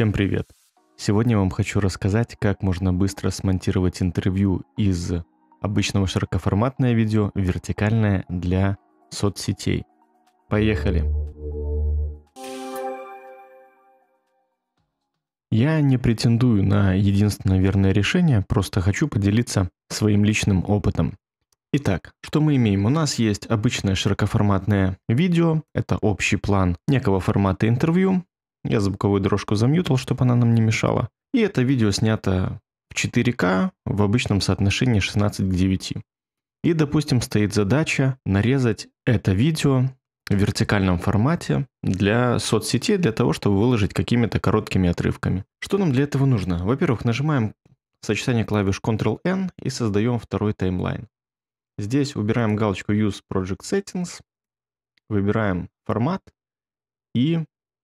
Всем привет! Сегодня я вам хочу рассказать, как можно быстро смонтировать интервью из обычного широкоформатное видео в вертикальное для соцсетей. Поехали! Я не претендую на единственное верное решение, просто хочу поделиться своим личным опытом. Итак, что мы имеем? У нас есть обычное широкоформатное видео, это общий план некого формата интервью, я звуковую дорожку замьютил, чтобы она нам не мешала. И это видео снято в 4К в обычном соотношении 16 к 9. И, допустим, стоит задача нарезать это видео в вертикальном формате для соцсетей, для того, чтобы выложить какими-то короткими отрывками. Что нам для этого нужно? Во-первых, нажимаем сочетание клавиш Ctrl-N и создаем второй таймлайн. Здесь убираем галочку Use Project Settings, выбираем формат и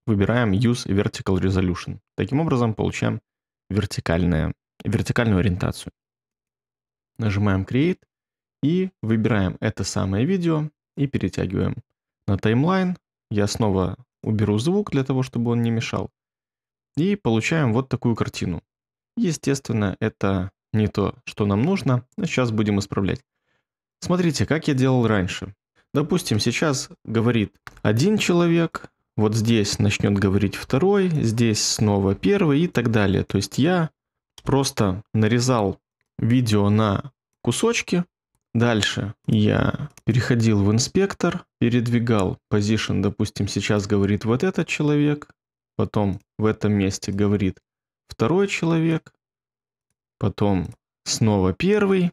выбираем Use Vertical Resolution. Таким образом получаем вертикальное, вертикальную ориентацию. Нажимаем Create и выбираем это самое видео и перетягиваем на таймлайн. Я снова уберу звук для того, чтобы он не мешал. И получаем вот такую картину. Естественно, это не то, что нам нужно, но сейчас будем исправлять. Смотрите, как я делал раньше. Допустим, сейчас говорит один человек, вот здесь начнет говорить второй, здесь снова первый и так далее. То есть я просто нарезал видео на кусочки, дальше я переходил в инспектор, передвигал position, допустим, сейчас говорит вот этот человек, потом в этом месте говорит второй человек, потом снова первый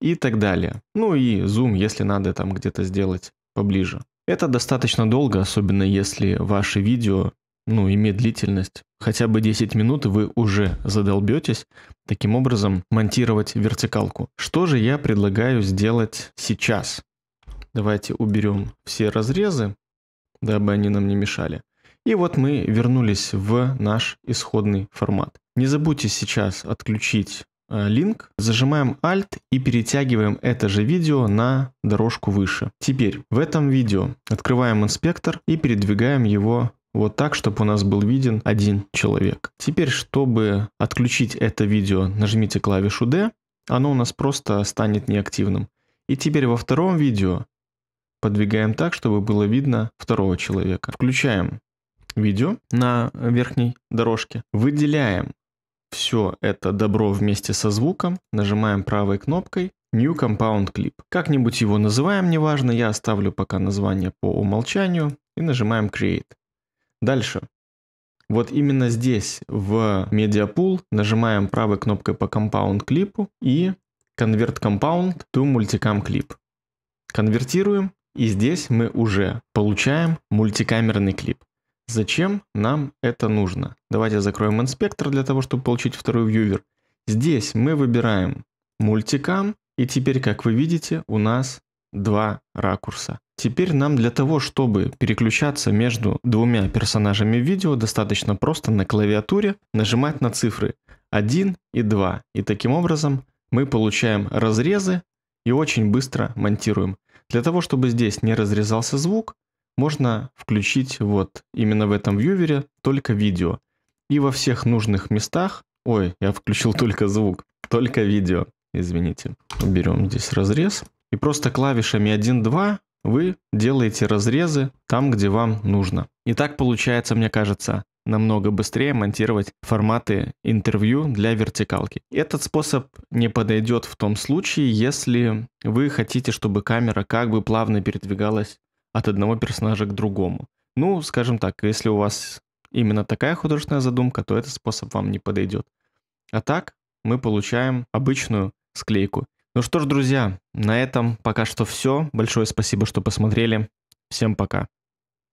и так далее. Ну и зум, если надо там где-то сделать поближе. Это достаточно долго, особенно если ваше видео ну, имеет длительность хотя бы 10 минут, и вы уже задолбетесь таким образом монтировать вертикалку. Что же я предлагаю сделать сейчас? Давайте уберем все разрезы, дабы они нам не мешали. И вот мы вернулись в наш исходный формат. Не забудьте сейчас отключить линк, э, зажимаем Alt и перетягиваем это же видео на дорожку выше. Теперь в этом видео открываем инспектор и передвигаем его вот так, чтобы у нас был виден один человек. Теперь, чтобы отключить это видео, нажмите клавишу D, оно у нас просто станет неактивным. И теперь во втором видео подвигаем так, чтобы было видно второго человека. Включаем видео на верхней дорожке, выделяем все это добро вместе со звуком, нажимаем правой кнопкой New Compound Clip. Как-нибудь его называем, неважно, я оставлю пока название по умолчанию и нажимаем Create. Дальше. Вот именно здесь в Media Pool нажимаем правой кнопкой по Compound клипу и Convert Compound to Multicam Clip. Конвертируем и здесь мы уже получаем мультикамерный клип. Зачем нам это нужно? Давайте закроем инспектор для того, чтобы получить второй вьювер. Здесь мы выбираем мультикам, и теперь, как вы видите, у нас два ракурса. Теперь нам для того, чтобы переключаться между двумя персонажами видео, достаточно просто на клавиатуре нажимать на цифры 1 и 2. И таким образом мы получаем разрезы и очень быстро монтируем. Для того, чтобы здесь не разрезался звук, можно включить вот именно в этом вьювере только видео. И во всех нужных местах... Ой, я включил только звук, только видео. Извините. Берем здесь разрез. И просто клавишами 1, 2 вы делаете разрезы там, где вам нужно. И так получается, мне кажется, намного быстрее монтировать форматы интервью для вертикалки. Этот способ не подойдет в том случае, если вы хотите, чтобы камера как бы плавно передвигалась от одного персонажа к другому. Ну, скажем так, если у вас именно такая художественная задумка, то этот способ вам не подойдет. А так мы получаем обычную склейку. Ну что ж, друзья, на этом пока что все. Большое спасибо, что посмотрели. Всем пока.